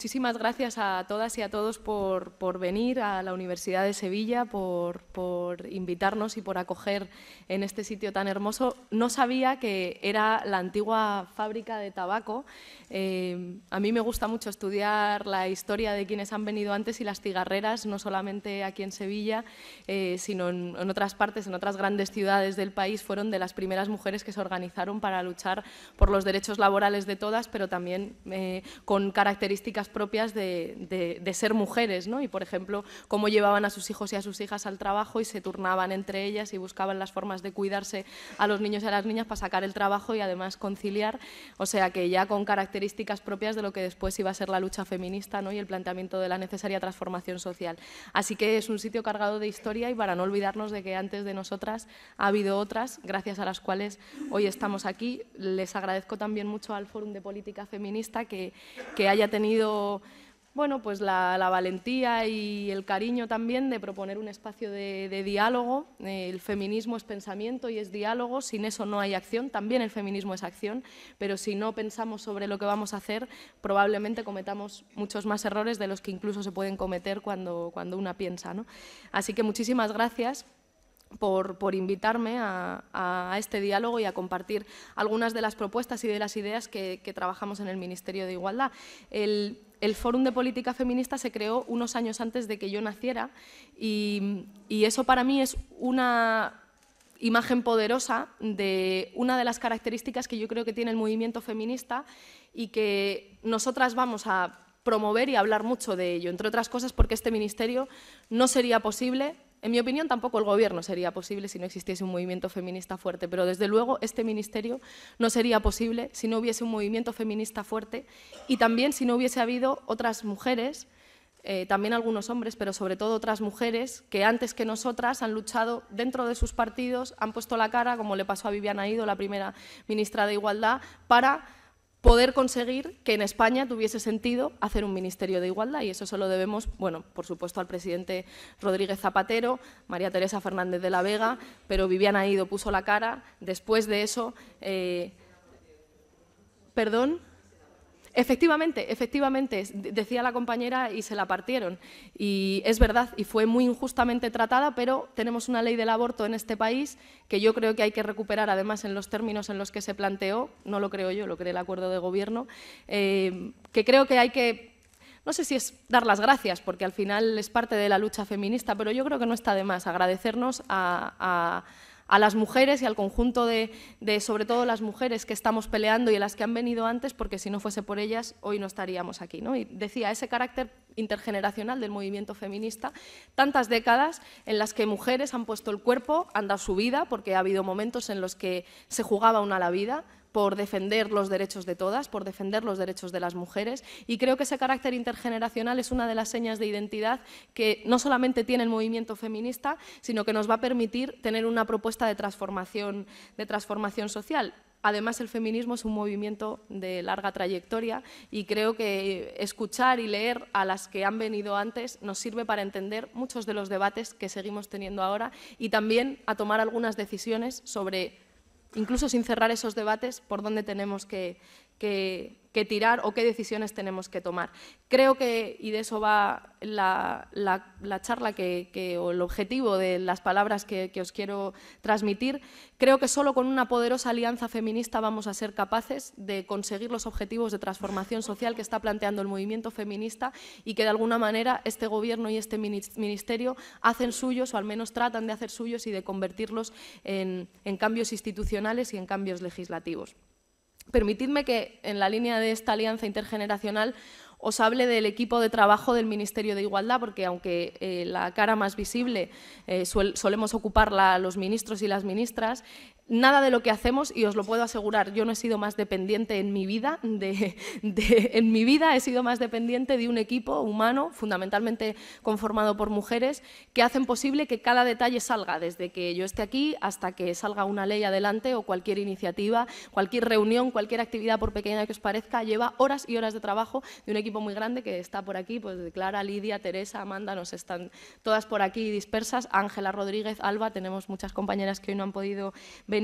muchísimas gracias a todas y a todos por, por venir a la Universidad de Sevilla, por, por, invitarnos y por acoger en este sitio tan hermoso. No sabía que era la antigua fábrica de tabaco. Eh, a mí me gusta mucho estudiar la historia de quienes han venido antes y las cigarreras, no solamente aquí en Sevilla, eh, sino en, otras partes, en otras grandes ciudades del país, fueron de las primeras mujeres que se organizaron para luchar por los derechos laborales de todas, pero también eh, con características propias de, ser mujeres, ¿no? Y, por ejemplo, cómo llevaban a sus hijos y a sus hijas al trabajo y se turnaban entre ellas y buscaban las formas de cuidarse a los niños y a las niñas para sacar el trabajo y además conciliar, o sea que ya con características propias de lo que después iba a ser la lucha feminista ¿no? y el planteamiento de la necesaria transformación social. Así que es un sitio cargado de historia y para no olvidarnos de que antes de nosotras ha habido otras, gracias a las cuales hoy estamos aquí. Les agradezco también mucho al Fórum de Política Feminista que haya tenido bueno, pues la, valentía y el cariño también de proponer un espacio de, diálogo. El feminismo es pensamiento y es diálogo, sin eso no hay acción, también el feminismo es acción, pero si no pensamos sobre lo que vamos a hacer, probablemente cometamos muchos más errores de los que incluso se pueden cometer cuando, cuando una piensa. ¿no? Así que muchísimas gracias por, invitarme a, este diálogo y a compartir algunas de las propuestas y de las ideas que, trabajamos en el Ministerio de Igualdad. El, el Fórum de Política Feminista se creó unos años antes de que yo naciera y, y eso para mí es una imagen poderosa de una de las características que yo creo que tiene el movimiento feminista y que nosotras vamos a promover y hablar mucho de ello, entre otras cosas porque este ministerio no sería posible en mi opinión, tampoco el Gobierno sería posible si no existiese un movimiento feminista fuerte, pero desde luego este Ministerio no sería posible si no hubiese un movimiento feminista fuerte y también si no hubiese habido otras mujeres, eh, también algunos hombres, pero sobre todo otras mujeres que antes que nosotras han luchado dentro de sus partidos, han puesto la cara, como le pasó a Viviana Ido, la primera ministra de Igualdad, para poder conseguir que en España tuviese sentido hacer un Ministerio de Igualdad y eso se lo debemos, bueno, por supuesto al presidente Rodríguez Zapatero, María Teresa Fernández de la Vega, pero Viviana Ido puso la cara. Después de eso, eh, perdón, Efectivamente, efectivamente, decía la compañera y se la partieron. Y es verdad, y fue muy injustamente tratada, pero tenemos una ley del aborto en este país que yo creo que hay que recuperar, además, en los términos en los que se planteó, no lo creo yo, lo cree el acuerdo de gobierno, eh, que creo que hay que no sé si es dar las gracias, porque al final es parte de la lucha feminista, pero yo creo que no está de más agradecernos a a las mujeres y al conjunto de, sobre todo, las mujeres que estamos peleando y a las que han venido antes, porque si no fuese por ellas, hoy no estaríamos aquí. Y decía, ese carácter intergeneracional del movimiento feminista, tantas décadas en las que mujeres han puesto el cuerpo, han dado su vida, porque ha habido momentos en los que se jugaba una la vida, por defender los derechos de todas, por defender los derechos de las mujeres y creo que ese carácter intergeneracional es una de las señas de identidad que no solamente tiene el movimiento feminista, sino que nos va a permitir tener una propuesta de transformación, de transformación social. Además, el feminismo es un movimiento de larga trayectoria y creo que escuchar y leer a las que han venido antes nos sirve para entender muchos de los debates que seguimos teniendo ahora y también a tomar algunas decisiones sobre incluso sin cerrar esos debates, por dónde tenemos que, que, tirar o qué decisiones tenemos que tomar. Creo que, y de eso va la, charla o el objetivo de las palabras que, os quiero transmitir, creo que solo con una poderosa alianza feminista vamos a ser capaces de conseguir los objetivos de transformación social que está planteando el movimiento feminista y que de alguna manera este gobierno y este ministerio hacen suyos o al menos tratan de hacer suyos y de convertirlos en cambios institucionales y en cambios legislativos. Permitidme que en la línea de esta alianza intergeneracional os hable del equipo de trabajo del Ministerio de Igualdad, porque aunque eh, la cara más visible eh, solemos ocuparla los ministros y las ministras, nada de lo que hacemos, y os lo puedo asegurar, yo no he sido más dependiente en mi vida, de, en mi vida he sido más dependiente de un equipo humano, fundamentalmente conformado por mujeres, que hacen posible que cada detalle salga, desde que yo esté aquí hasta que salga una ley adelante o cualquier iniciativa, cualquier reunión, cualquier actividad, por pequeña que os parezca, lleva horas y horas de trabajo de un equipo muy grande que está por aquí, pues Clara, Lidia, Teresa, Amanda, nos están todas por aquí dispersas, Ángela Rodríguez, Alba, tenemos muchas compañeras que hoy no han podido venir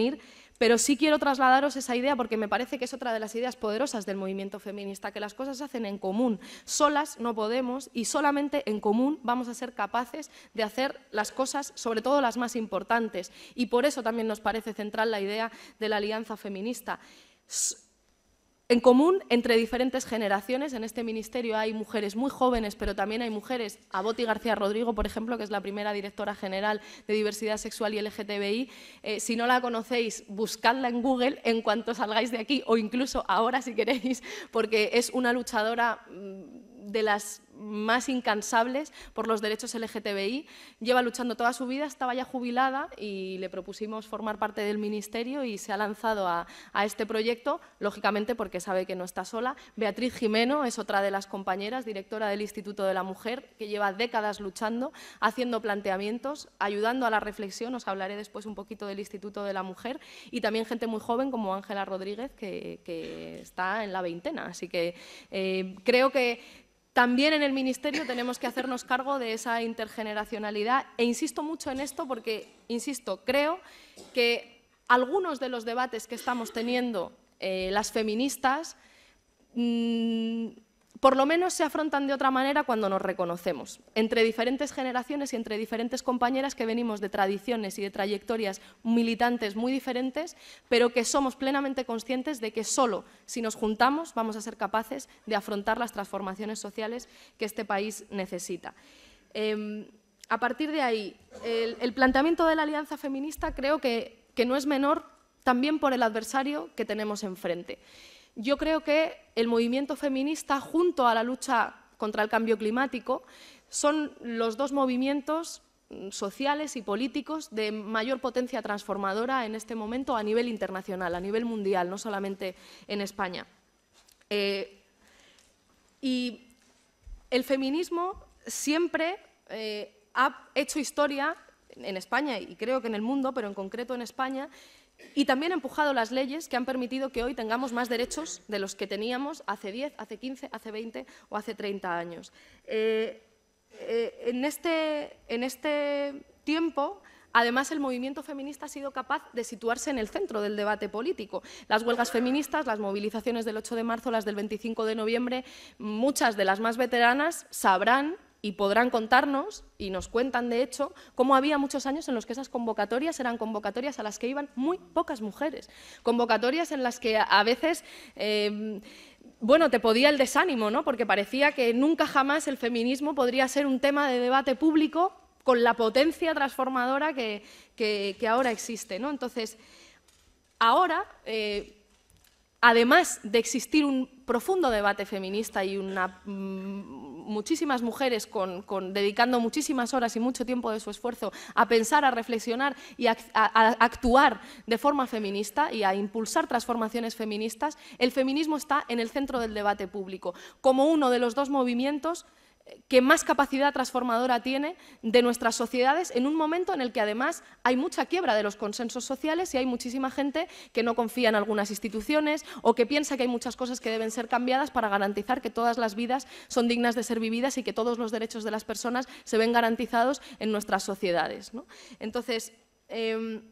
pero sí quiero trasladaros esa idea porque me parece que es otra de las ideas poderosas del movimiento feminista, que las cosas se hacen en común. Solas no podemos y solamente en común vamos a ser capaces de hacer las cosas, sobre todo las más importantes. Y por eso también nos parece central la idea de la alianza feminista en común entre diferentes generaciones. En este ministerio hay mujeres muy jóvenes, pero también hay mujeres. A Boti García Rodrigo, por ejemplo, que es la primera directora general de diversidad sexual y LGTBI. Eh, si no la conocéis, buscadla en Google en cuanto salgáis de aquí o incluso ahora si queréis, porque es una luchadora... Mm, de las más incansables por los derechos LGTBI, lleva luchando toda su vida, estaba ya jubilada y le propusimos formar parte del Ministerio y se ha lanzado a, este proyecto, lógicamente porque sabe que no está sola. Beatriz Jimeno es otra de las compañeras, directora del Instituto de la Mujer, que lleva décadas luchando, haciendo planteamientos, ayudando a la reflexión, os hablaré después un poquito del Instituto de la Mujer, y también gente muy joven como Ángela Rodríguez, que, está en la veintena. Así que eh, creo que también en el Ministerio tenemos que hacernos cargo de esa intergeneracionalidad e insisto mucho en esto porque, insisto, creo que algunos de los debates que estamos teniendo eh, las feministas mm, por lo menos se afrontan de otra manera cuando nos reconocemos, entre diferentes generaciones y entre diferentes compañeras que venimos de tradiciones y de trayectorias militantes muy diferentes, pero que somos plenamente conscientes de que solo si nos juntamos vamos a ser capaces de afrontar las transformaciones sociales que este país necesita. Em, a partir de ahí, el, planteamiento de la Alianza Feminista creo que, que no es menor también por el adversario que tenemos enfrente yo creo que el movimiento feminista junto a la lucha contra el cambio climático son los dos movimientos mm, sociales y políticos de mayor potencia transformadora en este momento a nivel internacional, a nivel mundial, no solamente en España. Eh, y el feminismo siempre eh, ha hecho historia en España y creo que en el mundo, pero en concreto en España, y también ha empujado las leyes que han permitido que hoy tengamos más derechos de los que teníamos hace 10, hace 15, hace 20 o hace 30 años. Eh, eh, en, este, en este tiempo Además, el movimiento feminista ha sido capaz de situarse en el centro del debate político. Las huelgas feministas, las movilizaciones del 8 de marzo, las del 25 de noviembre, muchas de las más veteranas sabrán y podrán contarnos, y nos cuentan de hecho, cómo había muchos años en los que esas convocatorias eran convocatorias a las que iban muy pocas mujeres, convocatorias en las que a veces... Em, bueno, te podía el desánimo, ¿no? Porque parecía que nunca jamás el feminismo podría ser un tema de debate público con la potencia transformadora que, ahora existe, ¿no? Entonces, ahora, eh, además de existir un profundo debate feminista y mm, muchísimas mujeres dedicando muchísimas horas y mucho tiempo de su esfuerzo a pensar, a reflexionar y a, actuar de forma feminista y a impulsar transformaciones feministas, el feminismo está en el centro del debate público, como uno de los dos movimientos que más capacidad transformadora tiene de nuestras sociedades en un momento en el que además hay mucha quiebra de los consensos sociales y hay muchísima gente que no confía en algunas instituciones o que piensa que hay muchas cosas que deben ser cambiadas para garantizar que todas las vidas son dignas de ser vividas y que todos los derechos de las personas se ven garantizados en nuestras sociedades. ¿no? Entonces, em,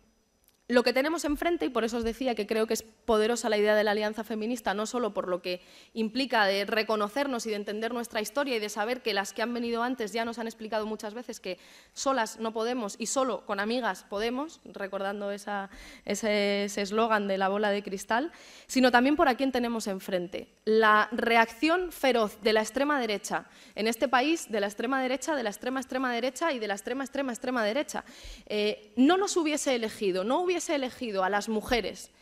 lo que tenemos enfrente, y por eso os decía que creo que es poderosa la idea de la alianza feminista, no solo por lo que implica de reconocernos y de entender nuestra historia y de saber que las que han venido antes ya nos han explicado muchas veces que solas no podemos y solo con amigas podemos, recordando esa, ese eslogan de la bola de cristal, sino también por a quién tenemos enfrente. La reacción feroz de la extrema derecha en este país, de la extrema derecha, de la extrema extrema derecha y de la extrema extrema extrema derecha. Eh, no nos hubiese elegido, no hubiese hubiese elegido a las mujeres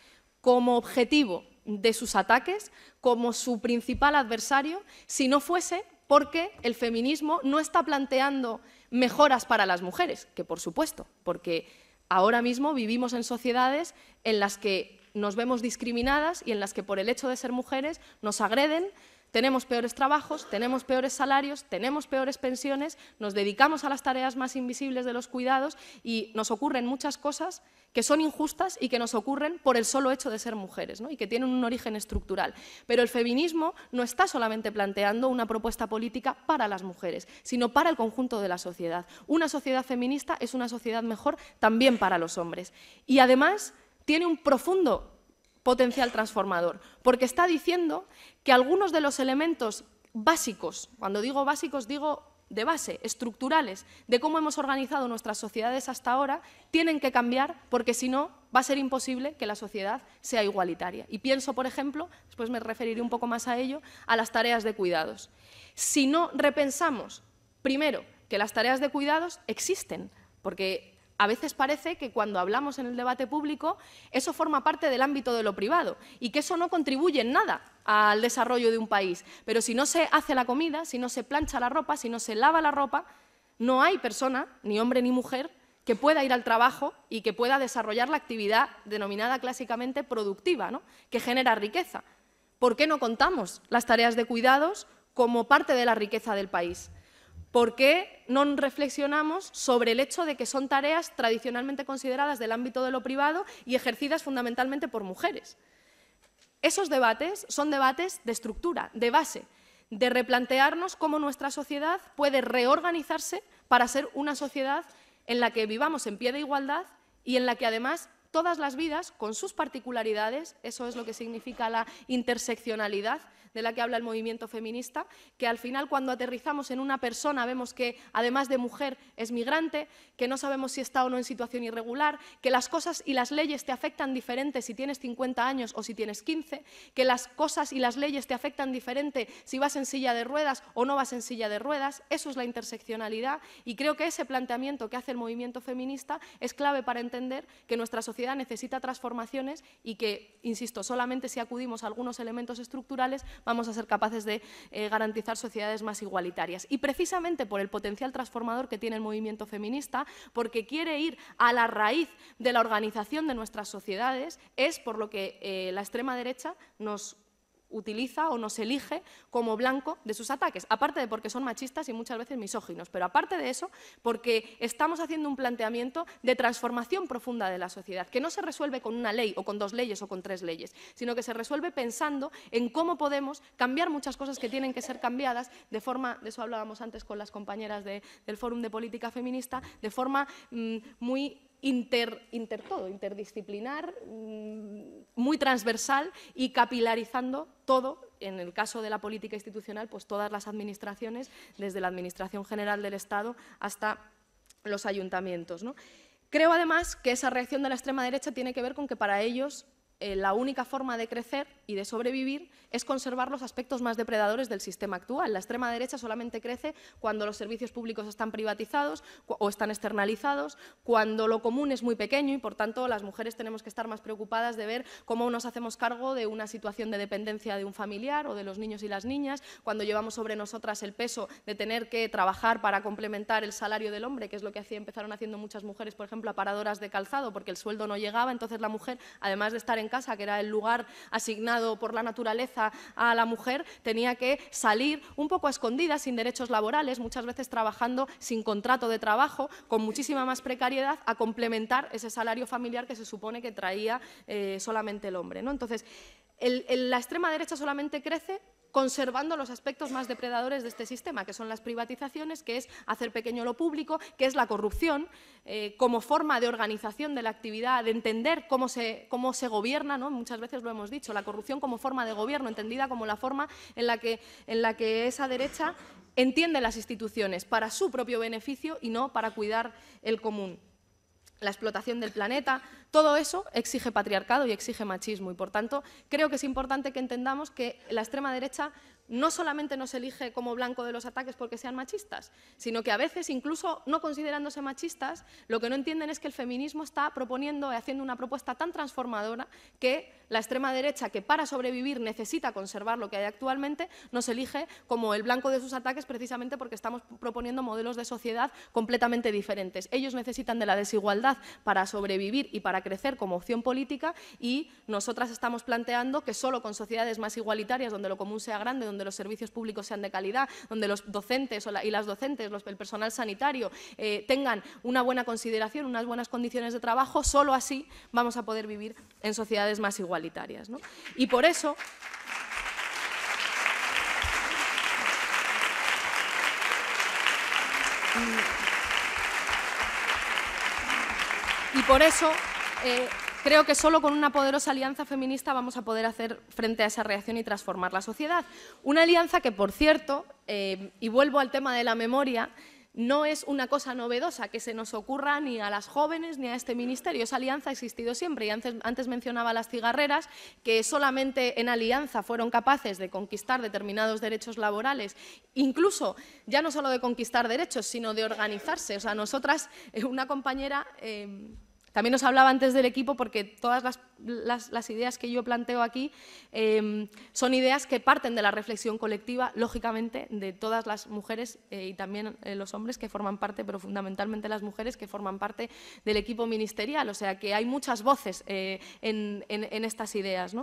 como objetivo de sus ataques, como su principal adversario, si no fuese porque el feminismo no está planteando mejoras para las mujeres, que por supuesto, porque ahora mismo vivimos en sociedades en las que nos vemos discriminadas y en las que por el hecho de ser mujeres nos agreden, tenemos peores trabajos, tenemos peores salarios, tenemos peores pensiones, nos dedicamos a las tareas más invisibles de los cuidados y nos ocurren muchas cosas que son injustas y que nos ocurren por el solo hecho de ser mujeres ¿no? y que tienen un origen estructural. Pero el feminismo no está solamente planteando una propuesta política para las mujeres, sino para el conjunto de la sociedad. Una sociedad feminista es una sociedad mejor también para los hombres. Y además tiene un profundo potencial transformador, porque está diciendo que algunos de los elementos básicos, cuando digo básicos digo de base, estructurales, de cómo hemos organizado nuestras sociedades hasta ahora, tienen que cambiar porque si no va a ser imposible que la sociedad sea igualitaria. Y pienso, por ejemplo, después me referiré un poco más a ello, a las tareas de cuidados. Si no repensamos, primero, que las tareas de cuidados existen, porque a veces parece que cuando hablamos en el debate público eso forma parte del ámbito de lo privado y que eso no contribuye en nada al desarrollo de un país. Pero si no se hace la comida, si no se plancha la ropa, si no se lava la ropa, no hay persona, ni hombre ni mujer, que pueda ir al trabajo y que pueda desarrollar la actividad denominada clásicamente productiva, que genera riqueza. ¿Por qué no contamos las tareas de cuidados como parte de la riqueza del país? ¿Por qué no reflexionamos sobre el hecho de que son tareas tradicionalmente consideradas del ámbito de lo privado y ejercidas fundamentalmente por mujeres? Esos debates son debates de estructura, de base, de replantearnos cómo nuestra sociedad puede reorganizarse para ser una sociedad en la que vivamos en pie de igualdad y en la que además todas las vidas con sus particularidades, eso es lo que significa la interseccionalidad de la que habla el movimiento feminista, que al final cuando aterrizamos en una persona vemos que además de mujer es migrante, que no sabemos si está o no en situación irregular, que las cosas y las leyes te afectan diferente si tienes 50 años o si tienes 15, que las cosas y las leyes te afectan diferente si vas en silla de ruedas o no vas en silla de ruedas, eso es la interseccionalidad y creo que ese planteamiento que hace el movimiento feminista es clave para entender que nuestra sociedad necesita transformaciones y que, insisto, solamente si acudimos a algunos elementos estructurales vamos a ser capaces de eh, garantizar sociedades más igualitarias. Y precisamente por el potencial transformador que tiene el movimiento feminista, porque quiere ir a la raíz de la organización de nuestras sociedades, es por lo que eh, la extrema derecha nos utiliza o nos elige como blanco de sus ataques, aparte de porque son machistas y muchas veces misóginos, pero aparte de eso, porque estamos haciendo un planteamiento de transformación profunda de la sociedad, que no se resuelve con una ley o con dos leyes o con tres leyes, sino que se resuelve pensando en cómo podemos cambiar muchas cosas que tienen que ser cambiadas de forma, de eso hablábamos antes con las compañeras del Fórum de Política Feminista, de forma mm, muy inter, todo, interdisciplinar, mm, muy transversal y capilarizando todo en el caso de la política institucional, pues todas las administraciones, desde la Administración General del Estado hasta los ayuntamientos. ¿no? Creo, además, que esa reacción de la extrema derecha tiene que ver con que para ellos eh, la única forma de crecer y de sobrevivir es conservar los aspectos más depredadores del sistema actual. La extrema derecha solamente crece cuando los servicios públicos están privatizados o están externalizados, cuando lo común es muy pequeño y, por tanto, las mujeres tenemos que estar más preocupadas de ver cómo nos hacemos cargo de una situación de dependencia de un familiar o de los niños y las niñas, cuando llevamos sobre nosotras el peso de tener que trabajar para complementar el salario del hombre, que es lo que empezaron haciendo muchas mujeres, por ejemplo, aparadoras de calzado, porque el sueldo no llegaba, entonces la mujer, además de estar en casa, que era el lugar asignado por la naturaleza a la mujer, tenía que salir un poco a escondidas, sin derechos laborales, muchas veces trabajando sin contrato de trabajo, con muchísima más precariedad, a complementar ese salario familiar que se supone que traía eh, solamente el hombre. ¿no? Entonces, la extrema derecha solamente crece conservando los aspectos más depredadores de este sistema, que son las privatizaciones, que es hacer pequeño lo público, que es la corrupción, eh, como forma de organización de la actividad, de entender cómo se, cómo se gobierna, muchas veces lo hemos dicho, la corrupción como forma de gobierno, entendida como la forma en la que, en la que esa derecha entiende las instituciones para su propio beneficio y no para cuidar el común la explotación del planeta, todo eso exige patriarcado y exige machismo y por tanto creo que es importante que entendamos que la extrema derecha no solamente nos elige como blanco de los ataques porque sean machistas, sino que a veces, incluso no considerándose machistas, lo que no entienden es que el feminismo está proponiendo y haciendo una propuesta tan transformadora que la extrema derecha, que para sobrevivir necesita conservar lo que hay actualmente, nos elige como el blanco de sus ataques precisamente porque estamos proponiendo modelos de sociedad completamente diferentes. Ellos necesitan de la desigualdad para sobrevivir y para crecer como opción política y nosotras estamos planteando que solo con sociedades más igualitarias, donde lo común sea grande, donde los servicios públicos sean de calidad, donde los docentes y las docentes, el personal sanitario, eh, tengan una buena consideración, unas buenas condiciones de trabajo, solo así vamos a poder vivir en sociedades más iguales. Y por eso... Y por eso eh, creo que solo con una poderosa alianza feminista vamos a poder hacer frente a esa reacción y transformar la sociedad. Una alianza que, por cierto, eh, y vuelvo al tema de la memoria, no es una cosa novedosa que se nos ocurra ni a las jóvenes ni a este ministerio. Esa alianza ha existido siempre y antes, mencionaba las cigarreras, que solamente en alianza fueron capaces de conquistar determinados derechos laborales, incluso ya no solo de conquistar derechos, sino de organizarse. O sea, nosotras, eh, una compañera... Eh, también nos hablaba antes del equipo porque todas las las, ideas que yo planteo aquí em, son ideas que parten de la reflexión colectiva, lógicamente, de todas las mujeres eh, y también eh, los hombres que forman parte, pero fundamentalmente las mujeres que forman parte del equipo ministerial. O sea, que hay muchas voces eh, en, estas ideas.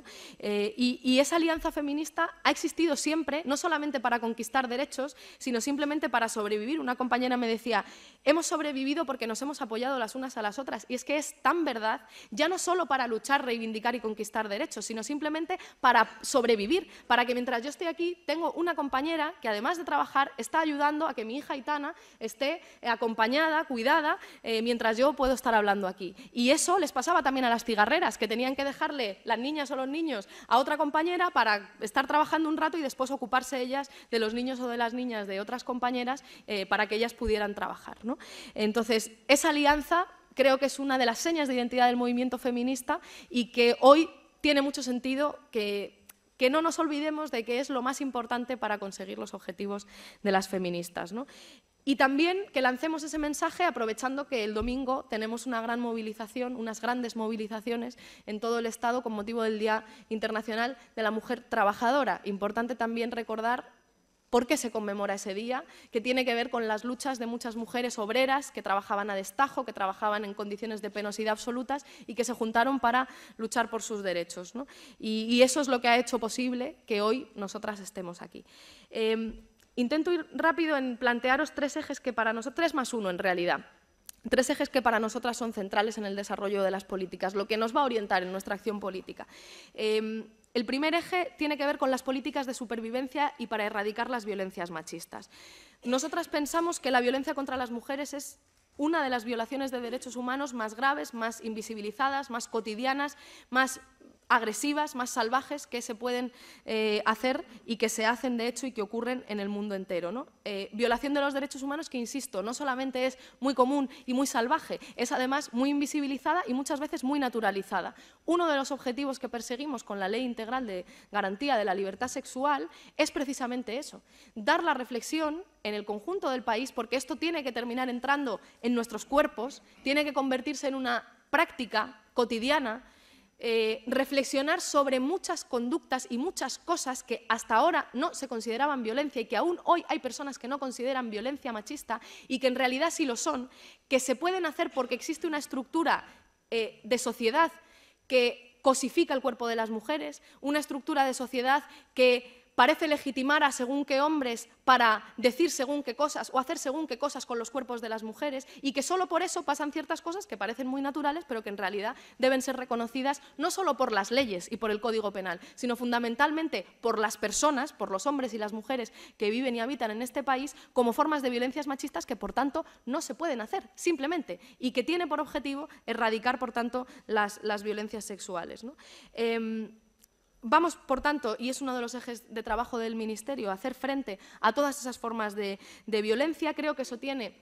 Y, y esa alianza feminista ha existido siempre, no solamente para conquistar derechos, sino simplemente para sobrevivir. Una compañera me decía, hemos sobrevivido porque nos hemos apoyado las unas a las otras. Y es que es tan verdad, ya no solo para luchar reivindicar y conquistar derechos, sino simplemente para sobrevivir, para que mientras yo estoy aquí tengo una compañera que además de trabajar está ayudando a que mi hija Itana esté eh, acompañada, cuidada, eh, mientras yo puedo estar hablando aquí. Y eso les pasaba también a las cigarreras, que tenían que dejarle las niñas o los niños a otra compañera para estar trabajando un rato y después ocuparse ellas de los niños o de las niñas de otras compañeras eh, para que ellas pudieran trabajar. Entonces, esa alianza creo que es una de las señas de identidad del movimiento feminista y que hoy tiene mucho sentido que, que no nos olvidemos de que es lo más importante para conseguir los objetivos de las feministas. Y también que lancemos ese mensaje aprovechando que el domingo tenemos una gran movilización, unas grandes movilizaciones en todo el Estado con motivo del Día Internacional de la Mujer Trabajadora. Importante también recordar por qué se conmemora ese día, que tiene que ver con las luchas de muchas mujeres obreras que trabajaban a destajo, que trabajaban en condiciones de penosidad absolutas y que se juntaron para luchar por sus derechos. Y, eso es lo que ha hecho posible que hoy nosotras estemos aquí. Em, intento ir rápido en plantearos tres ejes que para nosotros, más uno en realidad, Tres ejes que para nosotras son centrales en el desarrollo de las políticas, lo que nos va a orientar en nuestra acción política. Em, el primer eje tiene que ver con las políticas de supervivencia y para erradicar las violencias machistas. Nosotras pensamos que la violencia contra las mujeres es una de las violaciones de derechos humanos más graves, más invisibilizadas, más cotidianas, más agresivas, más salvajes que se pueden eh, hacer y que se hacen de hecho y que ocurren en el mundo entero. Eh, violación de los derechos humanos que, insisto, no solamente es muy común y muy salvaje, es además muy invisibilizada y muchas veces muy naturalizada. Uno de los objetivos que perseguimos con la Ley Integral de Garantía de la Libertad Sexual es precisamente eso, dar la reflexión en el conjunto del país, porque esto tiene que terminar entrando en nuestros cuerpos, tiene que convertirse en una práctica cotidiana eh, reflexionar sobre muchas conductas y muchas cosas que hasta ahora no se consideraban violencia y que aún hoy hay personas que no consideran violencia machista y que en realidad sí lo son, que se pueden hacer porque existe una estructura eh, de sociedad que cosifica el cuerpo de las mujeres, una estructura de sociedad que parece legitimar a según qué hombres para decir según qué cosas o hacer según qué cosas con los cuerpos de las mujeres y que solo por eso pasan ciertas cosas que parecen muy naturales pero que en realidad deben ser reconocidas no solo por las leyes y por el Código Penal, sino fundamentalmente por las personas, por los hombres y las mujeres que viven y habitan en este país como formas de violencias machistas que por tanto no se pueden hacer simplemente y que tiene por objetivo erradicar por tanto las, violencias sexuales. Em, Vamos, por tanto, y es uno de los ejes de trabajo del Ministerio, hacer frente a todas esas formas de, violencia. Creo que eso tiene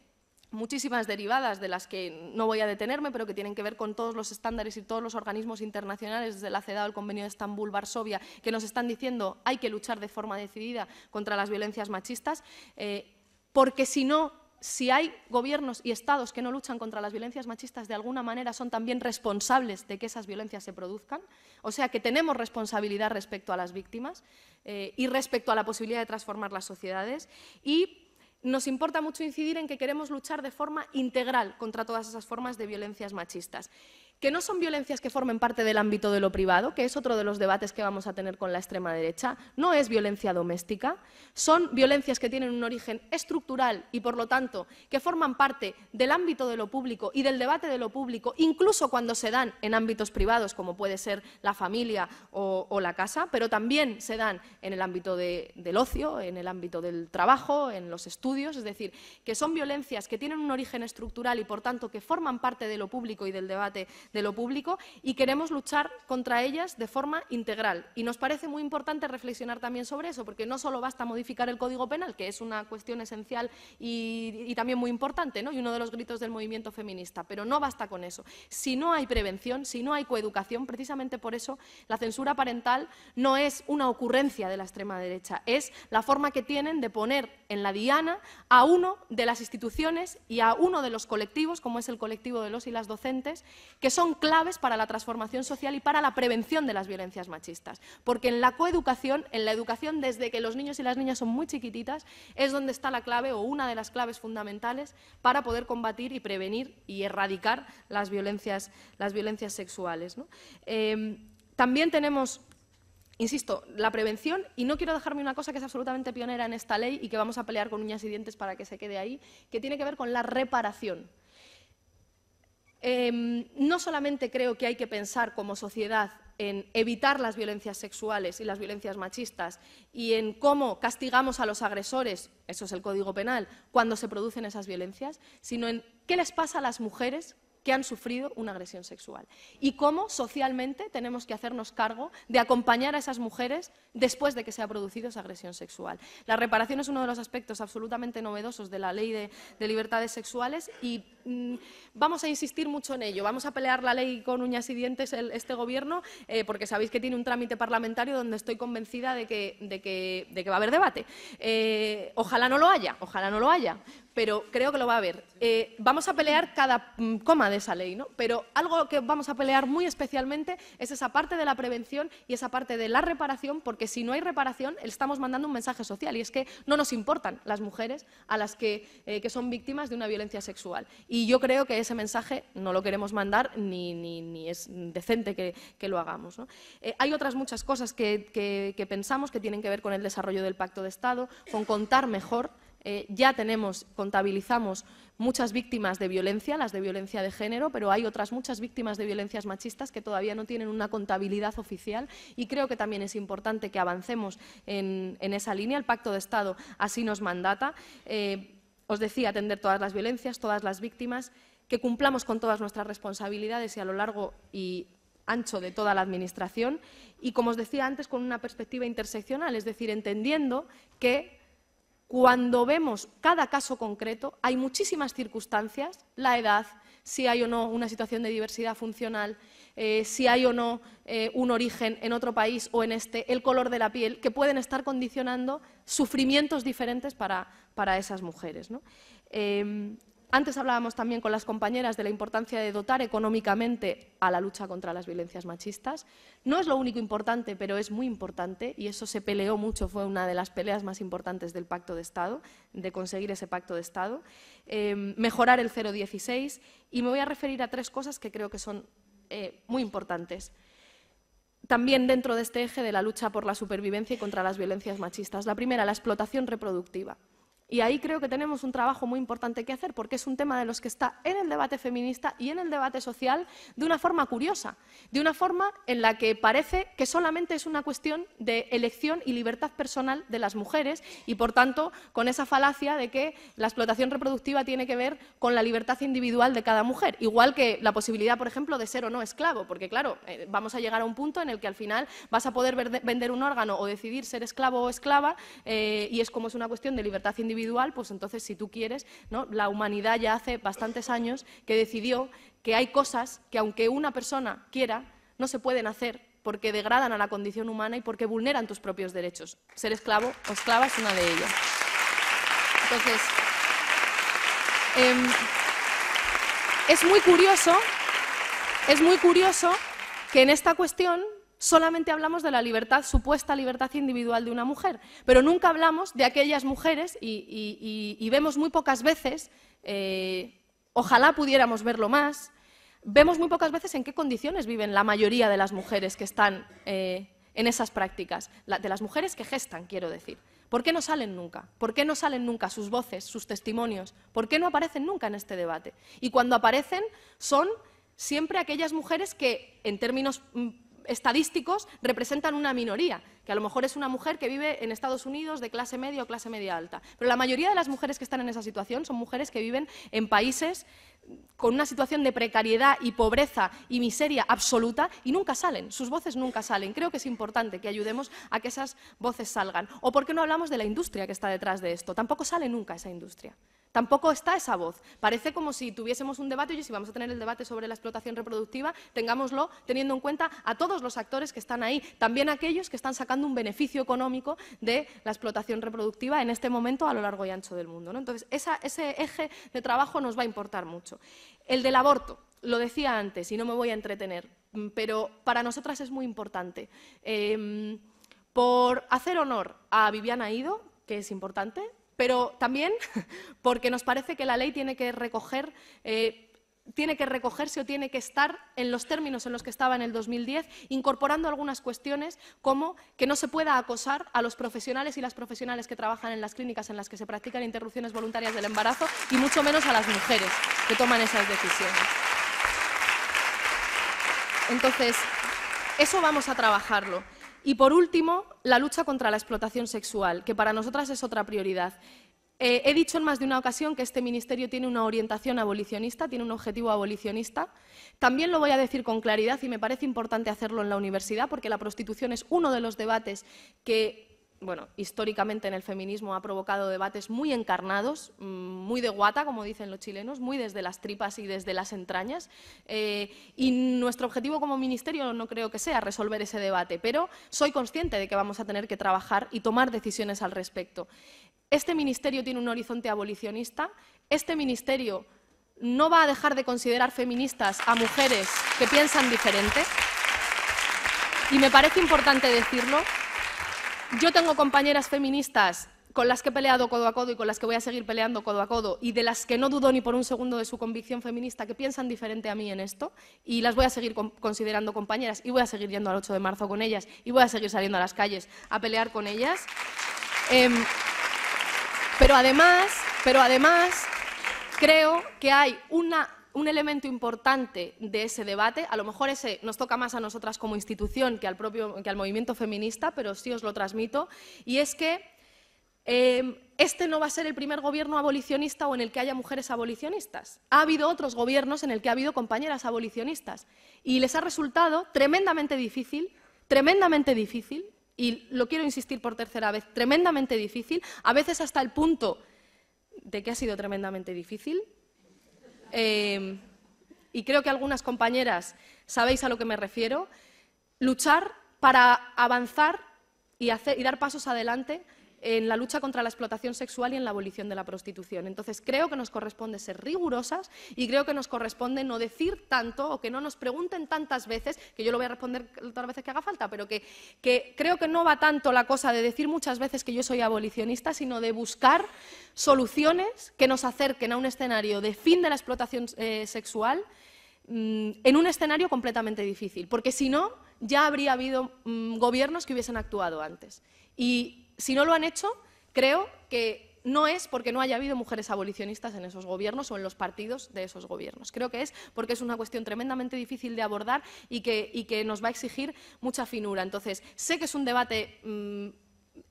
muchísimas derivadas de las que no voy a detenerme, pero que tienen que ver con todos los estándares y todos los organismos internacionales, desde la CEDAW, el Convenio de Estambul, Varsovia, que nos están diciendo hay que luchar de forma decidida contra las violencias machistas, eh, porque si no si hay gobiernos y estados que no luchan contra las violencias machistas, de alguna manera son también responsables de que esas violencias se produzcan. O sea que tenemos responsabilidad respecto a las víctimas eh, y respecto a la posibilidad de transformar las sociedades. Y nos importa mucho incidir en que queremos luchar de forma integral contra todas esas formas de violencias machistas que no son violencias que formen parte del ámbito de lo privado, que es otro de los debates que vamos a tener con la extrema derecha, no es violencia doméstica, son violencias que tienen un origen estructural y, por lo tanto, que forman parte del ámbito de lo público y del debate de lo público, incluso cuando se dan en ámbitos privados, como puede ser la familia o, la casa, pero también se dan en el ámbito del ocio, en el ámbito del trabajo, en los estudios, es decir, que son violencias que tienen un origen estructural y, por tanto, que forman parte de lo público y del debate de lo público y queremos luchar contra ellas de forma integral. Y nos parece muy importante reflexionar también sobre eso, porque no solo basta modificar el Código Penal, que es una cuestión esencial y, también muy importante, ¿no? y uno de los gritos del movimiento feminista, pero no basta con eso. Si no hay prevención, si no hay coeducación, precisamente por eso la censura parental no es una ocurrencia de la extrema derecha, es la forma que tienen de poner en la diana a uno de las instituciones y a uno de los colectivos, como es el colectivo de los y las docentes, que son claves para la transformación social y para la prevención de las violencias machistas. Porque en la coeducación, en la educación desde que los niños y las niñas son muy chiquititas, es donde está la clave o una de las claves fundamentales para poder combatir y prevenir y erradicar las violencias, las violencias sexuales. Em, también tenemos Insisto, la prevención, y no quiero dejarme una cosa que es absolutamente pionera en esta ley y que vamos a pelear con uñas y dientes para que se quede ahí, que tiene que ver con la reparación. Em, no solamente creo que hay que pensar como sociedad en evitar las violencias sexuales y las violencias machistas y en cómo castigamos a los agresores, eso es el Código Penal, cuando se producen esas violencias, sino en qué les pasa a las mujeres que han sufrido una agresión sexual y cómo socialmente tenemos que hacernos cargo de acompañar a esas mujeres después de que se ha producido esa agresión sexual. La reparación es uno de los aspectos absolutamente novedosos de la ley de, libertades sexuales y mm, vamos a insistir mucho en ello. Vamos a pelear la ley con uñas y dientes este gobierno eh, porque sabéis que tiene un trámite parlamentario donde estoy convencida de que, de que, va a haber debate. Eh, ojalá no lo haya, ojalá no lo haya, pero creo que lo va a haber. Eh, vamos a pelear cada mm, coma de esa ley, ¿no? Pero algo que vamos a pelear muy especialmente es esa parte de la prevención y esa parte de la reparación, porque si no hay reparación, estamos mandando un mensaje social y es que no nos importan las mujeres a las que, eh, son víctimas de una violencia sexual. Y yo creo que ese mensaje no lo queremos mandar ni, ni, ni es decente que, lo hagamos. Eh, hay otras muchas cosas que, pensamos que tienen que ver con el desarrollo del Pacto de Estado, con contar mejor. Eh, ya tenemos, contabilizamos muchas víctimas de violencia, las de violencia de género, pero hay otras muchas víctimas de violencias machistas que todavía no tienen una contabilidad oficial y creo que también es importante que avancemos en, esa línea. El Pacto de Estado así nos mandata. Eh, os decía, atender todas las violencias, todas las víctimas, que cumplamos con todas nuestras responsabilidades y a lo largo y ancho de toda la Administración y, como os decía antes, con una perspectiva interseccional, es decir, entendiendo que cuando vemos cada caso concreto, hay muchísimas circunstancias, la edad, si hay o no una situación de diversidad funcional, eh, si hay o no eh, un origen en otro país o en este, el color de la piel, que pueden estar condicionando sufrimientos diferentes para, esas mujeres. ¿no? Em, antes hablábamos también con las compañeras de la importancia de dotar económicamente a la lucha contra las violencias machistas. No es lo único importante, pero es muy importante y eso se peleó mucho, fue una de las peleas más importantes del Pacto de Estado, de conseguir ese Pacto de Estado. Em, mejorar el 016 y me voy a referir a tres cosas que creo que son eh, muy importantes. También dentro de este eje de la lucha por la supervivencia y contra las violencias machistas. La primera, la explotación reproductiva. Y ahí creo que tenemos un trabajo muy importante que hacer porque es un tema de los que está en el debate feminista y en el debate social de una forma curiosa, de una forma en la que parece que solamente es una cuestión de elección y libertad personal de las mujeres y, por tanto, con esa falacia de que la explotación reproductiva tiene que ver con la libertad individual de cada mujer, igual que la posibilidad, por ejemplo, de ser o no esclavo, porque, claro, eh, vamos a llegar a un punto en el que al final vas a poder vender un órgano o decidir ser esclavo o esclava eh, y es como es una cuestión de libertad individual pues entonces, si tú quieres, ¿no? la humanidad ya hace bastantes años que decidió que hay cosas que, aunque una persona quiera, no se pueden hacer porque degradan a la condición humana y porque vulneran tus propios derechos. Ser esclavo o esclava es una de ellas. Entonces, em, es muy curioso, es muy curioso que en esta cuestión solamente hablamos de la libertad, supuesta libertad individual de una mujer, pero nunca hablamos de aquellas mujeres y, vemos muy pocas veces, eh, ojalá pudiéramos verlo más, vemos muy pocas veces en qué condiciones viven la mayoría de las mujeres que están eh, en esas prácticas, de las mujeres que gestan, quiero decir. ¿Por qué no salen nunca? ¿Por qué no salen nunca sus voces, sus testimonios? ¿Por qué no aparecen nunca en este debate? Y cuando aparecen son siempre aquellas mujeres que, en términos mm, estadísticos representan una minoría, que a lo mejor es una mujer que vive en Estados Unidos de clase media o clase media alta. Pero la mayoría de las mujeres que están en esa situación son mujeres que viven en países con una situación de precariedad y pobreza y miseria absoluta y nunca salen, sus voces nunca salen. Creo que es importante que ayudemos a que esas voces salgan. ¿O por qué no hablamos de la industria que está detrás de esto? Tampoco sale nunca esa industria tampoco está esa voz. Parece como si tuviésemos un debate, y si vamos a tener el debate sobre la explotación reproductiva, tengámoslo teniendo en cuenta a todos los actores que están ahí, también aquellos que están sacando un beneficio económico de la explotación reproductiva en este momento a lo largo y ancho del mundo. Entonces, ese eje de trabajo nos va a importar mucho. El del aborto, lo decía antes y no me voy a entretener, pero para nosotras es muy importante. Em, por hacer honor a Viviana Ido, que es importante, pero también porque nos parece que la ley tiene que eh, tiene que recogerse o tiene que estar en los términos en los que estaba en el 2010, incorporando algunas cuestiones como que no se pueda acosar a los profesionales y las profesionales que trabajan en las clínicas en las que se practican interrupciones voluntarias del embarazo y mucho menos a las mujeres que toman esas decisiones. Entonces, eso vamos a trabajarlo. Y por último, la lucha contra la explotación sexual, que para nosotras es otra prioridad. Eh, he dicho en más de una ocasión que este ministerio tiene una orientación abolicionista, tiene un objetivo abolicionista. También lo voy a decir con claridad y me parece importante hacerlo en la universidad porque la prostitución es uno de los debates que bueno, históricamente en el feminismo ha provocado debates muy encarnados, mm, muy de guata, como dicen los chilenos, muy desde las tripas y desde las entrañas. Eh, y nuestro objetivo como ministerio no creo que sea resolver ese debate, pero soy consciente de que vamos a tener que trabajar y tomar decisiones al respecto. Este ministerio tiene un horizonte abolicionista, este ministerio no va a dejar de considerar feministas a mujeres que piensan diferente. Y me parece importante decirlo yo tengo compañeras feministas con las que he peleado codo a codo y con las que voy a seguir peleando codo a codo y de las que no dudo ni por un segundo de su convicción feminista que piensan diferente a mí en esto y las voy a seguir considerando compañeras y voy a seguir yendo al 8 de marzo con ellas y voy a seguir saliendo a las calles a pelear con ellas. Em, pero además, pero además creo que hay una un elemento importante de ese debate, a lo mejor ese nos toca más a nosotras como institución que al, propio, que al movimiento feminista, pero sí os lo transmito, y es que eh, este no va a ser el primer gobierno abolicionista o en el que haya mujeres abolicionistas. Ha habido otros gobiernos en el que ha habido compañeras abolicionistas y les ha resultado tremendamente difícil, tremendamente difícil, y lo quiero insistir por tercera vez, tremendamente difícil, a veces hasta el punto de que ha sido tremendamente difícil Em, y creo que algunas compañeras sabéis a lo que me refiero, luchar para avanzar y, hacer, y dar pasos adelante en la lucha contra la explotación sexual y en la abolición de la prostitución. Entonces, creo que nos corresponde ser rigurosas y creo que nos corresponde no decir tanto o que no nos pregunten tantas veces, que yo lo voy a responder todas las veces que haga falta, pero que, creo que no va tanto la cosa de decir muchas veces que yo soy abolicionista, sino de buscar soluciones que nos acerquen a un escenario de fin de la explotación eh, sexual mm, en un escenario completamente difícil, porque si no, ya habría habido mm, gobiernos que hubiesen actuado antes. Y si no lo han hecho, creo que no es porque no haya habido mujeres abolicionistas en esos gobiernos o en los partidos de esos gobiernos. Creo que es porque es una cuestión tremendamente difícil de abordar y que, nos va a exigir mucha finura. Entonces, sé que es un debate... Mm,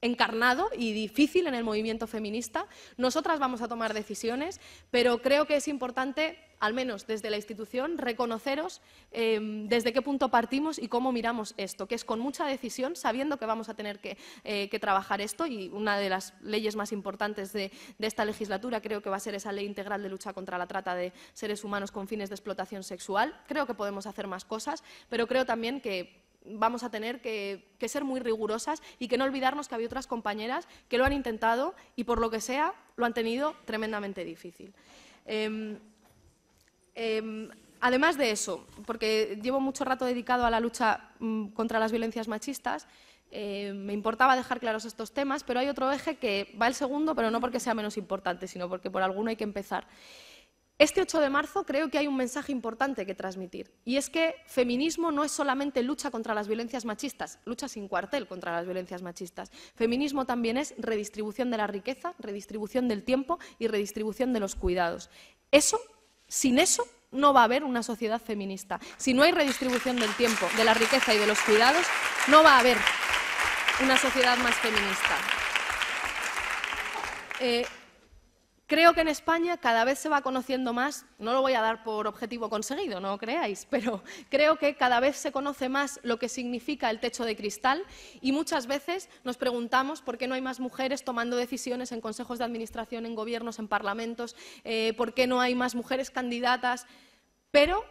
encarnado y difícil en el movimiento feminista. Nosotras vamos a tomar decisiones, pero creo que es importante al menos desde la institución, reconoceros em, desde qué punto partimos y cómo miramos esto, que es con mucha decisión, sabiendo que vamos a tener que, eh, trabajar esto y una de las leyes más importantes de, esta legislatura creo que va a ser esa ley integral de lucha contra la trata de seres humanos con fines de explotación sexual. Creo que podemos hacer más cosas, pero creo también que vamos a tener que, ser muy rigurosas y que no olvidarnos que había otras compañeras que lo han intentado y por lo que sea lo han tenido tremendamente difícil. Em, Em, además de eso, porque llevo mucho rato dedicado a la lucha mm, contra las violencias machistas, eh, me importaba dejar claros estos temas, pero hay otro eje que va el segundo, pero no porque sea menos importante, sino porque por alguno hay que empezar. Este 8 de marzo creo que hay un mensaje importante que transmitir, y es que feminismo no es solamente lucha contra las violencias machistas, lucha sin cuartel contra las violencias machistas. Feminismo también es redistribución de la riqueza, redistribución del tiempo y redistribución de los cuidados. Eso sin eso no va a haber una sociedad feminista. Si no hay redistribución del tiempo, de la riqueza y de los cuidados, no va a haber una sociedad más feminista. Eh, Creo que en España cada vez se va conociendo más, no lo voy a dar por objetivo conseguido, no creáis, pero creo que cada vez se conoce más lo que significa el techo de cristal y muchas veces nos preguntamos por qué no hay más mujeres tomando decisiones en consejos de administración, en gobiernos, en parlamentos, eh, por qué no hay más mujeres candidatas, pero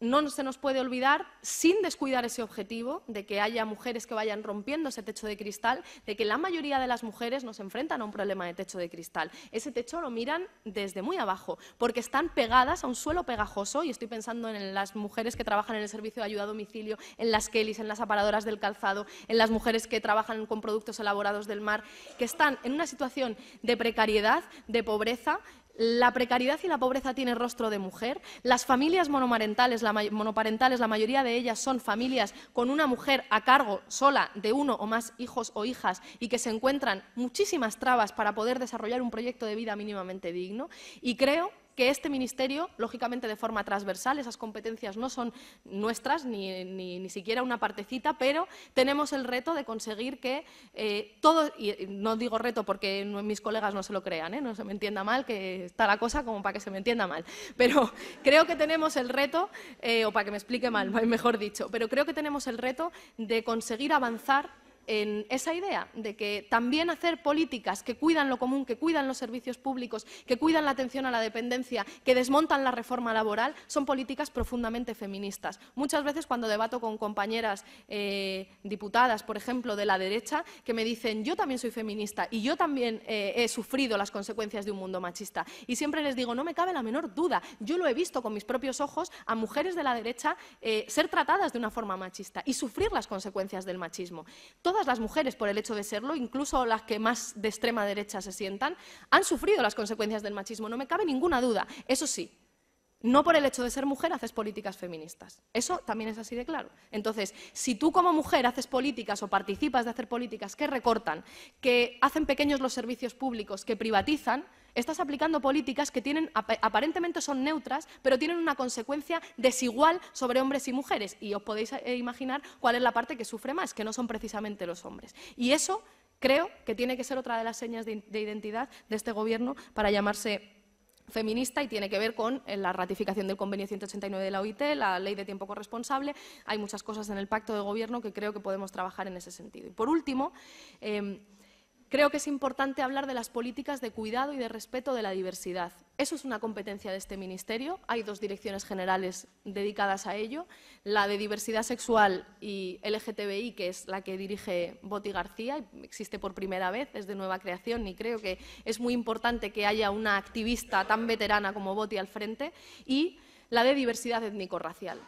no se nos puede olvidar, sin descuidar ese objetivo, de que haya mujeres que vayan rompiendo ese techo de cristal, de que la mayoría de las mujeres nos enfrentan a un problema de techo de cristal. Ese techo lo miran desde muy abajo, porque están pegadas a un suelo pegajoso, y estoy pensando en las mujeres que trabajan en el servicio de ayuda a domicilio, en las Kellys, en las aparadoras del calzado, en las mujeres que trabajan con productos elaborados del mar, que están en una situación de precariedad, de pobreza, la precariedad y la pobreza tienen rostro de mujer. Las familias monoparentales la, monoparentales, la, mayoría de ellas son familias con una mujer a cargo sola de uno o más hijos o hijas y que se encuentran muchísimas trabas para poder desarrollar un proyecto de vida mínimamente digno. Y creo que este ministerio, lógicamente de forma transversal, esas competencias no son nuestras, ni, ni, siquiera una partecita, pero tenemos el reto de conseguir que todos, eh, todo, y no digo reto porque mis colegas no se lo crean, ¿eh? no se me entienda mal, que está la cosa como para que se me entienda mal, pero creo que tenemos el reto, eh, o para que me explique mal, mejor dicho, pero creo que tenemos el reto de conseguir avanzar en esa idea de que también hacer políticas que cuidan lo común, que cuidan los servicios públicos, que cuidan la atención a la dependencia, que desmontan la reforma laboral, son políticas profundamente feministas. Muchas veces cuando debato con compañeras eh, diputadas, por ejemplo, de la derecha, que me dicen yo también soy feminista y yo también eh, he sufrido las consecuencias de un mundo machista. Y siempre les digo, no me cabe la menor duda, yo lo he visto con mis propios ojos a mujeres de la derecha eh, ser tratadas de una forma machista y sufrir las consecuencias del machismo todas las mujeres, por el hecho de serlo, incluso las que más de extrema derecha se sientan, han sufrido las consecuencias del machismo, no me cabe ninguna duda. Eso sí, no por el hecho de ser mujer haces políticas feministas. Eso también es así de claro. Entonces, si tú como mujer haces políticas o participas de hacer políticas que recortan, que hacen pequeños los servicios públicos, que privatizan, estás aplicando políticas que tienen, aparentemente son neutras, pero tienen una consecuencia desigual sobre hombres y mujeres. Y os podéis eh, imaginar cuál es la parte que sufre más, que no son precisamente los hombres. Y eso creo que tiene que ser otra de las señas de, identidad de este Gobierno para llamarse feminista y tiene que ver con eh, la ratificación del convenio 189 de la OIT, la ley de tiempo corresponsable. Hay muchas cosas en el pacto de gobierno que creo que podemos trabajar en ese sentido. Y por último, em, Creo que es importante hablar de las políticas de cuidado y de respeto de la diversidad. Eso es una competencia de este Ministerio. Hay dos direcciones generales dedicadas a ello. La de diversidad sexual y LGTBI, que es la que dirige Boti García, existe por primera vez, es de nueva creación y creo que es muy importante que haya una activista tan veterana como Boti al frente. Y la de diversidad étnico-racial.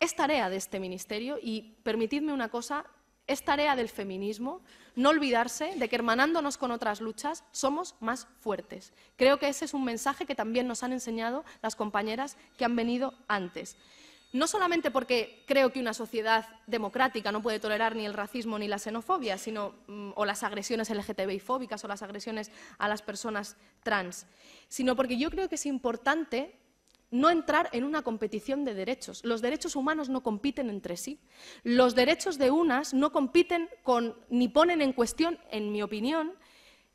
Es tarea de este Ministerio y, permitidme una cosa, es tarea del feminismo no olvidarse de que hermanándonos con otras luchas somos más fuertes. Creo que ese es un mensaje que también nos han enseñado las compañeras que han venido antes. No solamente porque creo que una sociedad democrática no puede tolerar ni el racismo ni la xenofobia, sino, mm, o las agresiones LGTBI fóbicas o las agresiones a las personas trans, sino porque yo creo que es importante no entrar en una competición de derechos. Los derechos humanos no compiten entre sí. Los derechos de unas no compiten con ni ponen en cuestión, en mi opinión,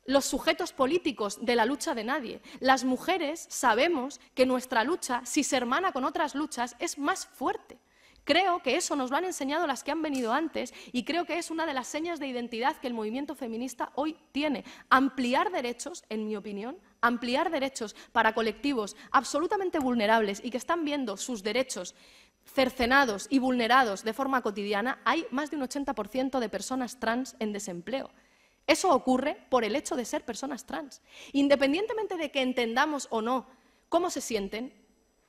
los sujetos políticos de la lucha de nadie. Las mujeres sabemos que nuestra lucha, si se hermana con otras luchas, es más fuerte. Creo que eso nos lo han enseñado las que han venido antes y creo que es una de las señas de identidad que el movimiento feminista hoy tiene. Ampliar derechos, en mi opinión, ampliar derechos para colectivos absolutamente vulnerables y que están viendo sus derechos cercenados y vulnerados de forma cotidiana, hay más de un 80% de personas trans en desempleo. Eso ocurre por el hecho de ser personas trans. Independientemente de que entendamos o no cómo se sienten,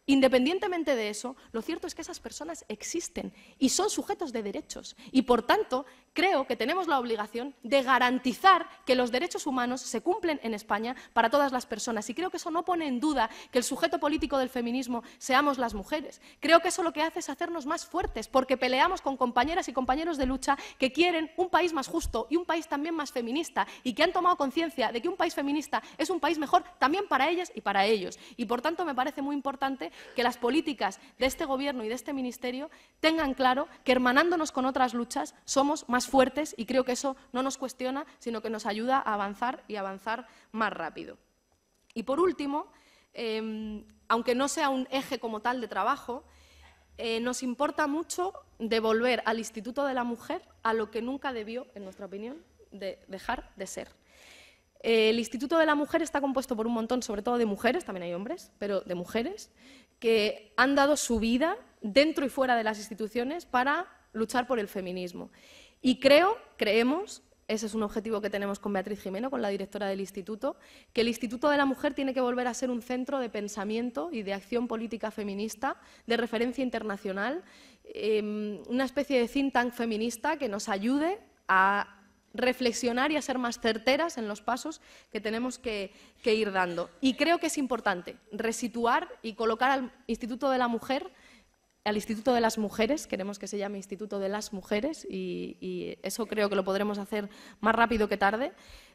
independientemente de eso, lo cierto es que esas personas existen y son sujetos de derechos. Y por tanto, creo que tenemos la obligación de garantizar que los derechos humanos se cumplen en España para todas las personas. Y creo que eso no pone en duda que el sujeto político del feminismo seamos las mujeres. Creo que eso lo que hace es hacernos más fuertes, porque peleamos con compañeras y compañeros de lucha que quieren un país más justo y un país también más feminista, y que han tomado conciencia de que un país feminista es un país mejor también para ellas y para ellos. Y por tanto me parece muy importante que las políticas de este Gobierno y de este Ministerio tengan claro que hermanándonos con otras luchas somos más fuertes y creo que eso no nos cuestiona, sino que nos ayuda a avanzar y avanzar más rápido. Y por último, em, aunque no sea un eje como tal de trabajo, eh, nos importa mucho devolver al Instituto de la Mujer a lo que nunca debió, en nuestra opinión, de dejar de ser. el Instituto de la Mujer está compuesto por un montón, sobre todo de mujeres, también hay hombres, pero de mujeres, que han dado su vida dentro y fuera de las instituciones para luchar por el feminismo. Y creo, creemos, ese es un objetivo que tenemos con Beatriz Jimeno, con la directora del Instituto, que el Instituto de la Mujer tiene que volver a ser un centro de pensamiento y de acción política feminista de referencia internacional, em, una especie de think tank feminista que nos ayude a reflexionar y a ser más certeras en los pasos que tenemos que, que ir dando. Y creo que es importante resituar y colocar al Instituto de la Mujer al Instituto de las Mujeres, queremos que se llame Instituto de las Mujeres y, eso creo que lo podremos hacer más rápido que tarde.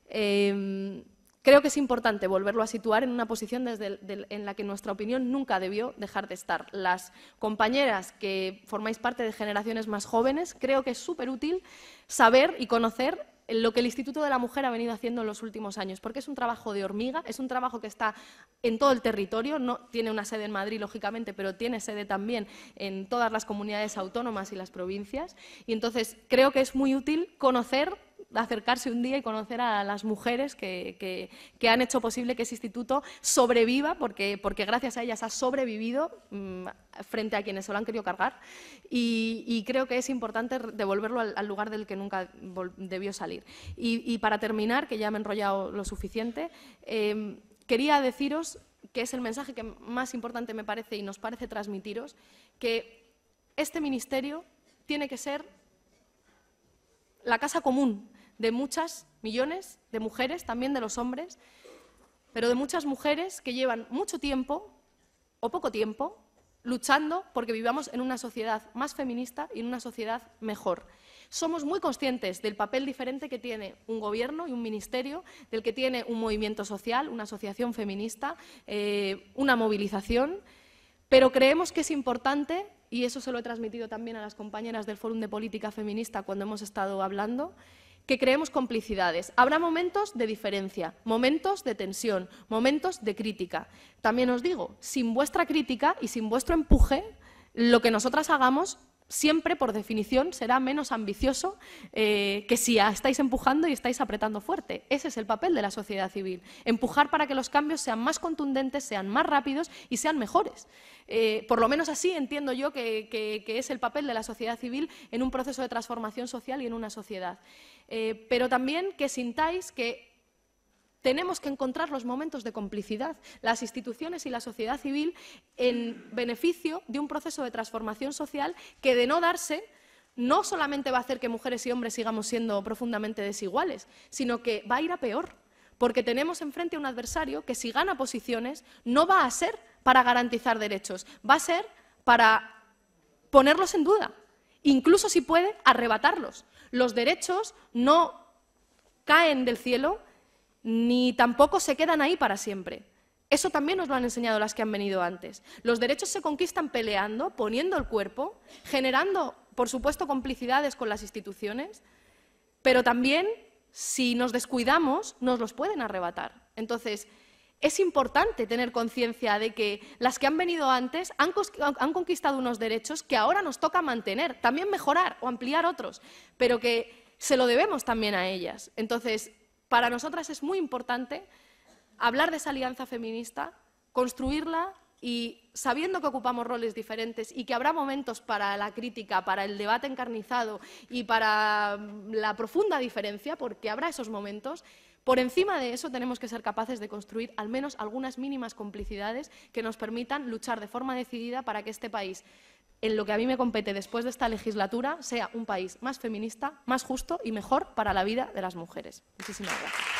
Em, creo que es importante volverlo a situar en una posición desde en la que nuestra opinión nunca debió dejar de estar. Las compañeras que formáis parte de generaciones más jóvenes, creo que es súper útil saber y conocer lo que el Instituto de la Mujer ha venido haciendo en los últimos años, porque es un trabajo de hormiga, es un trabajo que está en todo el territorio, no tiene una sede en Madrid, lógicamente, pero tiene sede también en todas las comunidades autónomas y las provincias. Y entonces creo que es muy útil conocer acercarse un día y conocer a las mujeres que, han hecho posible que ese instituto sobreviva, porque, porque gracias a ellas ha sobrevivido mm, frente a quienes se lo han querido cargar. Y, creo que es importante devolverlo al, lugar del que nunca debió salir. Y, para terminar, que ya me he enrollado lo suficiente, em, quería deciros que es el mensaje que más importante me parece y nos parece transmitiros, que este ministerio tiene que ser la casa común de muchas millones de mujeres, también de los hombres, pero de muchas mujeres que llevan mucho tiempo o poco tiempo luchando porque vivamos en una sociedad más feminista y en una sociedad mejor. Somos muy conscientes del papel diferente que tiene un gobierno y un ministerio, del que tiene un movimiento social, una asociación feminista, eh, una movilización, pero creemos que es importante, y eso se lo he transmitido también a las compañeras del Fórum de Política Feminista cuando hemos estado hablando, que creemos complicidades. Habrá momentos de diferencia, momentos de tensión, momentos de crítica. También os digo, sin vuestra crítica y sin vuestro empuje, lo que nosotras hagamos siempre, por definición, será menos ambicioso eh, que si estáis empujando y estáis apretando fuerte. Ese es el papel de la sociedad civil, empujar para que los cambios sean más contundentes, sean más rápidos y sean mejores. Eh, por lo menos así entiendo yo que, es el papel de la sociedad civil en un proceso de transformación social y en una sociedad. Eh, pero también que sintáis que tenemos que encontrar los momentos de complicidad, las instituciones y la sociedad civil, en beneficio de un proceso de transformación social que, de no darse, no solamente va a hacer que mujeres y hombres sigamos siendo profundamente desiguales, sino que va a ir a peor, porque tenemos enfrente a un adversario que, si gana posiciones, no va a ser para garantizar derechos, va a ser para ponerlos en duda, incluso si puede, arrebatarlos. Los derechos no caen del cielo ni tampoco se quedan ahí para siempre. Eso también nos lo han enseñado las que han venido antes. Los derechos se conquistan peleando, poniendo el cuerpo, generando, por supuesto, complicidades con las instituciones, pero también, si nos descuidamos, nos los pueden arrebatar. Entonces, es importante tener conciencia de que las que han venido antes han, conquistado unos derechos que ahora nos toca mantener, también mejorar o ampliar otros, pero que se lo debemos también a ellas. Entonces, para nosotras es muy importante hablar de esa alianza feminista, construirla y sabiendo que ocupamos roles diferentes y que habrá momentos para la crítica, para el debate encarnizado y para mm, la profunda diferencia, porque habrá esos momentos, por encima de eso tenemos que ser capaces de construir al menos algunas mínimas complicidades que nos permitan luchar de forma decidida para que este país en lo que a mí me compete después de esta legislatura sea un país más feminista, más justo y mejor para la vida de las mujeres. Muchísimas gracias.